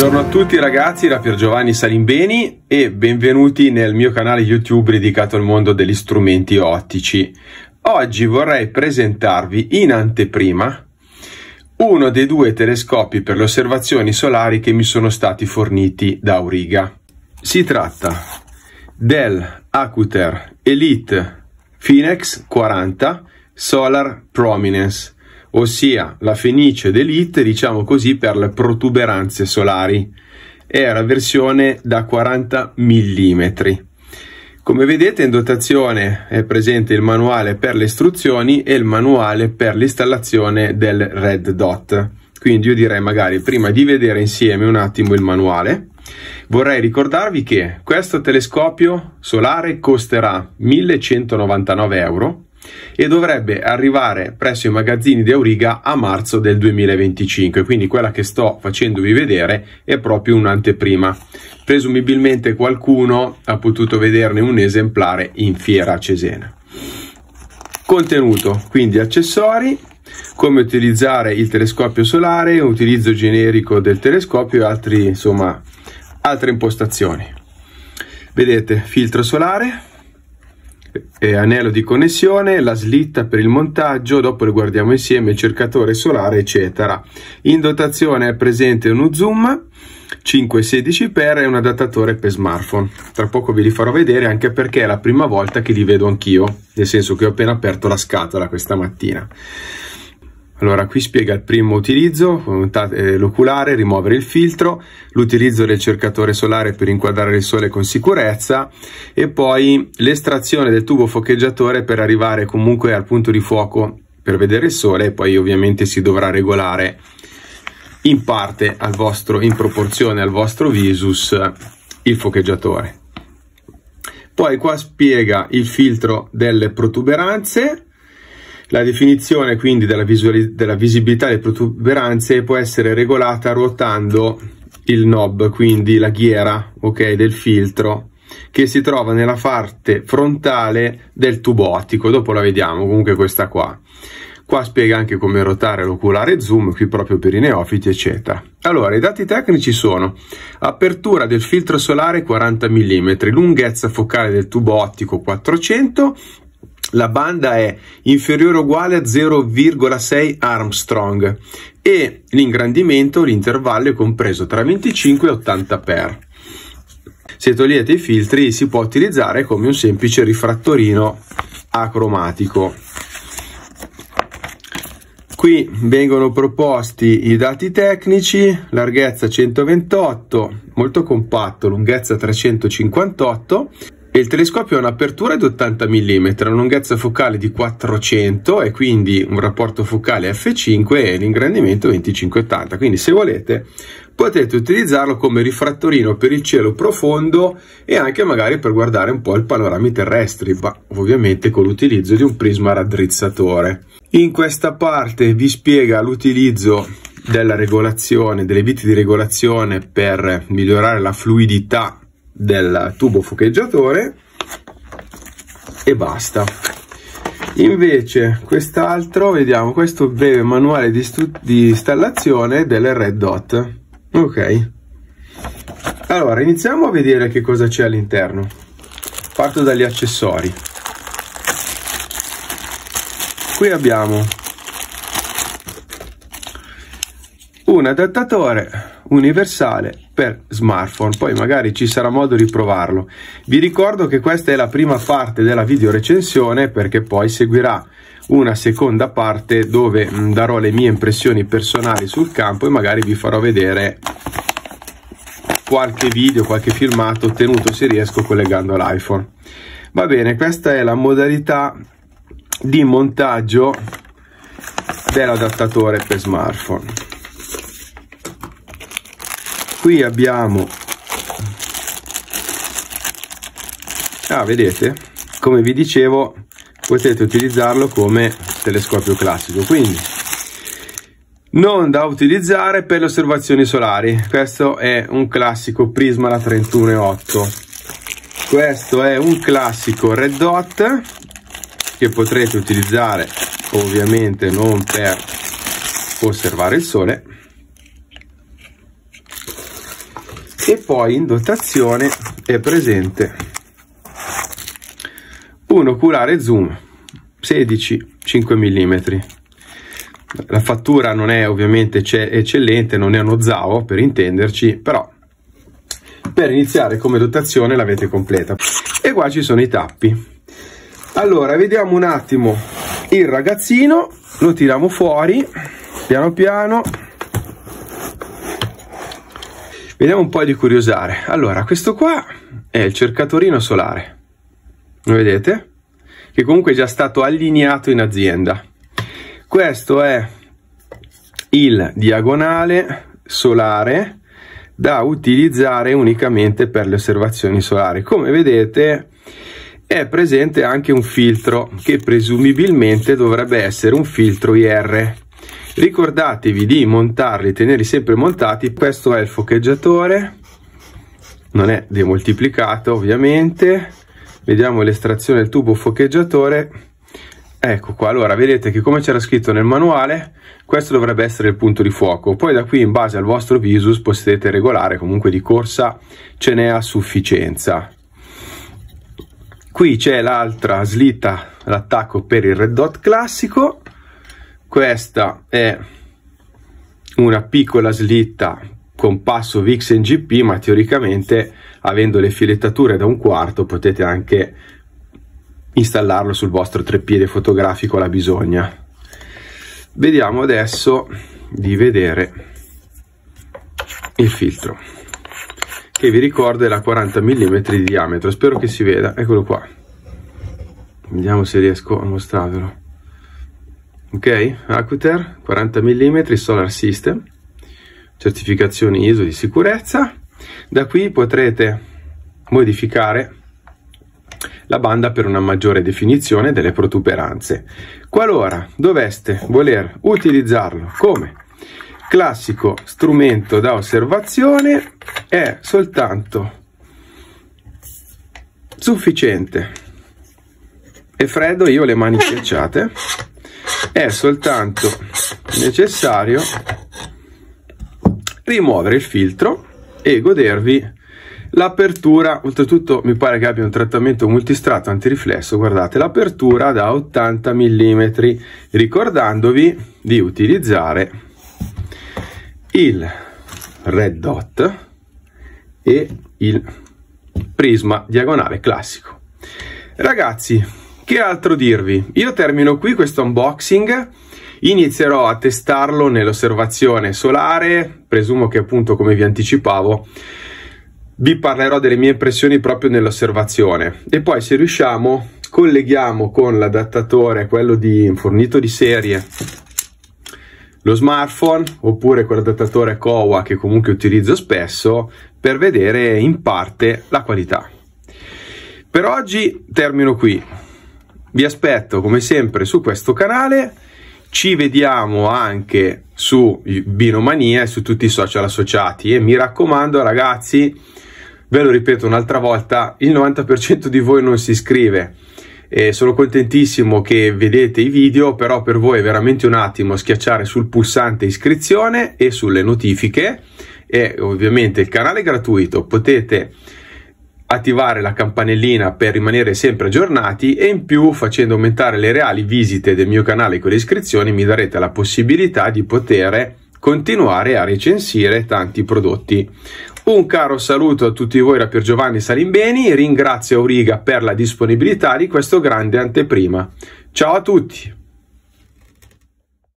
Buongiorno a tutti ragazzi, da Pier Giovanni Salimbeni e benvenuti nel mio canale YouTube dedicato al mondo degli strumenti ottici. Oggi vorrei presentarvi in anteprima uno dei due telescopi per le osservazioni solari che mi sono stati forniti da Auriga. Si tratta del Acuter Elite Phoenix 40 Solar Prominence ossia la Fenice d'Elite, diciamo così, per le protuberanze solari. Era la versione da 40 mm. Come vedete in dotazione è presente il manuale per le istruzioni e il manuale per l'installazione del Red Dot. Quindi io direi magari prima di vedere insieme un attimo il manuale, vorrei ricordarvi che questo telescopio solare costerà 1199 euro e dovrebbe arrivare presso i magazzini di Auriga a marzo del 2025. Quindi quella che sto facendovi vedere è proprio un'anteprima. Presumibilmente qualcuno ha potuto vederne un esemplare in fiera a Cesena. Contenuto, quindi accessori, come utilizzare il telescopio solare, utilizzo generico del telescopio e altri, insomma, altre impostazioni. Vedete, filtro solare, eh, anello di connessione, la slitta per il montaggio, dopo le guardiamo insieme, il cercatore solare, eccetera. In dotazione è presente uno zoom 516x e un adattatore per smartphone. Tra poco ve li farò vedere anche perché è la prima volta che li vedo anch'io, nel senso che ho appena aperto la scatola questa mattina. Allora, qui spiega il primo utilizzo, eh, l'oculare, rimuovere il filtro, l'utilizzo del cercatore solare per inquadrare il sole con sicurezza e poi l'estrazione del tubo focheggiatore per arrivare comunque al punto di fuoco per vedere il sole e poi ovviamente si dovrà regolare in parte al vostro, in proporzione al vostro visus il focheggiatore. Poi qua spiega il filtro delle protuberanze, la definizione quindi della, della visibilità delle protuberanze può essere regolata ruotando il knob, quindi la ghiera okay, del filtro che si trova nella parte frontale del tubo ottico. Dopo la vediamo, comunque questa qua. Qua spiega anche come ruotare l'oculare zoom, qui proprio per i neofiti, eccetera. Allora, i dati tecnici sono apertura del filtro solare 40 mm, lunghezza focale del tubo ottico 400 mm, la banda è inferiore o uguale a 0,6 Armstrong e l'ingrandimento, l'intervallo è compreso tra 25 e 80 per. Se togliete i filtri si può utilizzare come un semplice rifrattorino acromatico. Qui vengono proposti i dati tecnici, larghezza 128, molto compatto, lunghezza 358 e il telescopio ha un'apertura di 80 mm, una lunghezza focale di 400 e quindi un rapporto focale f5 e l'ingrandimento 2580. Quindi se volete potete utilizzarlo come rifrattorino per il cielo profondo e anche magari per guardare un po' i panorami terrestri, ma ovviamente con l'utilizzo di un prisma raddrizzatore. In questa parte vi spiega l'utilizzo della regolazione, delle viti di regolazione per migliorare la fluidità del tubo focheggiatore e basta invece quest'altro vediamo questo breve manuale di, di installazione del red dot ok allora iniziamo a vedere che cosa c'è all'interno parto dagli accessori qui abbiamo un adattatore universale per smartphone, poi magari ci sarà modo di provarlo. Vi ricordo che questa è la prima parte della video recensione perché poi seguirà una seconda parte dove mm, darò le mie impressioni personali sul campo e magari vi farò vedere qualche video, qualche filmato ottenuto se riesco collegando l'iPhone. Va bene, questa è la modalità di montaggio dell'adattatore per smartphone qui abbiamo ah vedete come vi dicevo potete utilizzarlo come telescopio classico quindi non da utilizzare per le osservazioni solari questo è un classico prisma da 31,8 questo è un classico red dot che potrete utilizzare ovviamente non per osservare il sole e poi in dotazione è presente un oculare zoom 16 5 mm la fattura non è ovviamente eccellente non è uno ZAO per intenderci però per iniziare come dotazione l'avete completa e qua ci sono i tappi allora vediamo un attimo il ragazzino lo tiriamo fuori piano piano Vediamo un po' di curiosare. Allora, questo qua è il cercatorino solare. Lo vedete? Che comunque è già stato allineato in azienda. Questo è il diagonale solare da utilizzare unicamente per le osservazioni solari. Come vedete è presente anche un filtro che presumibilmente dovrebbe essere un filtro IR ricordatevi di montarli tenerli sempre montati questo è il focheggiatore non è demoltiplicato ovviamente vediamo l'estrazione del tubo focheggiatore ecco qua allora vedete che come c'era scritto nel manuale questo dovrebbe essere il punto di fuoco poi da qui in base al vostro visus potete regolare comunque di corsa ce n'è a sufficienza qui c'è l'altra slitta l'attacco per il red dot classico questa è una piccola slitta con passo VIX e GP ma teoricamente avendo le filettature da un quarto potete anche installarlo sul vostro treppiede fotografico alla bisogna vediamo adesso di vedere il filtro che vi ricordo è la 40 mm di diametro spero che si veda eccolo qua vediamo se riesco a mostrarvelo ok? Acuter 40 mm Solar System, certificazione ISO di sicurezza. Da qui potrete modificare la banda per una maggiore definizione delle protuberanze. Qualora doveste voler utilizzarlo come classico strumento da osservazione, è soltanto sufficiente e freddo io ho le mani schiacciate è soltanto necessario rimuovere il filtro e godervi l'apertura oltretutto mi pare che abbia un trattamento multistrato antiriflesso guardate l'apertura da 80 mm ricordandovi di utilizzare il red dot e il prisma diagonale classico ragazzi che altro dirvi? Io termino qui questo unboxing, inizierò a testarlo nell'osservazione solare, presumo che appunto come vi anticipavo vi parlerò delle mie impressioni proprio nell'osservazione e poi se riusciamo colleghiamo con l'adattatore, quello di, fornito di serie, lo smartphone oppure con l'adattatore COA che comunque utilizzo spesso per vedere in parte la qualità. Per oggi termino qui vi aspetto come sempre su questo canale, ci vediamo anche su Binomania e su tutti i social associati e mi raccomando ragazzi, ve lo ripeto un'altra volta, il 90% di voi non si iscrive. E sono contentissimo che vedete i video, però per voi è veramente un attimo schiacciare sul pulsante iscrizione e sulle notifiche e ovviamente il canale è gratuito, potete attivare la campanellina per rimanere sempre aggiornati e in più facendo aumentare le reali visite del mio canale con le iscrizioni mi darete la possibilità di poter continuare a recensire tanti prodotti. Un caro saluto a tutti voi da Pier Giovanni Salimbeni, ringrazio Auriga per la disponibilità di questo grande anteprima. Ciao a tutti!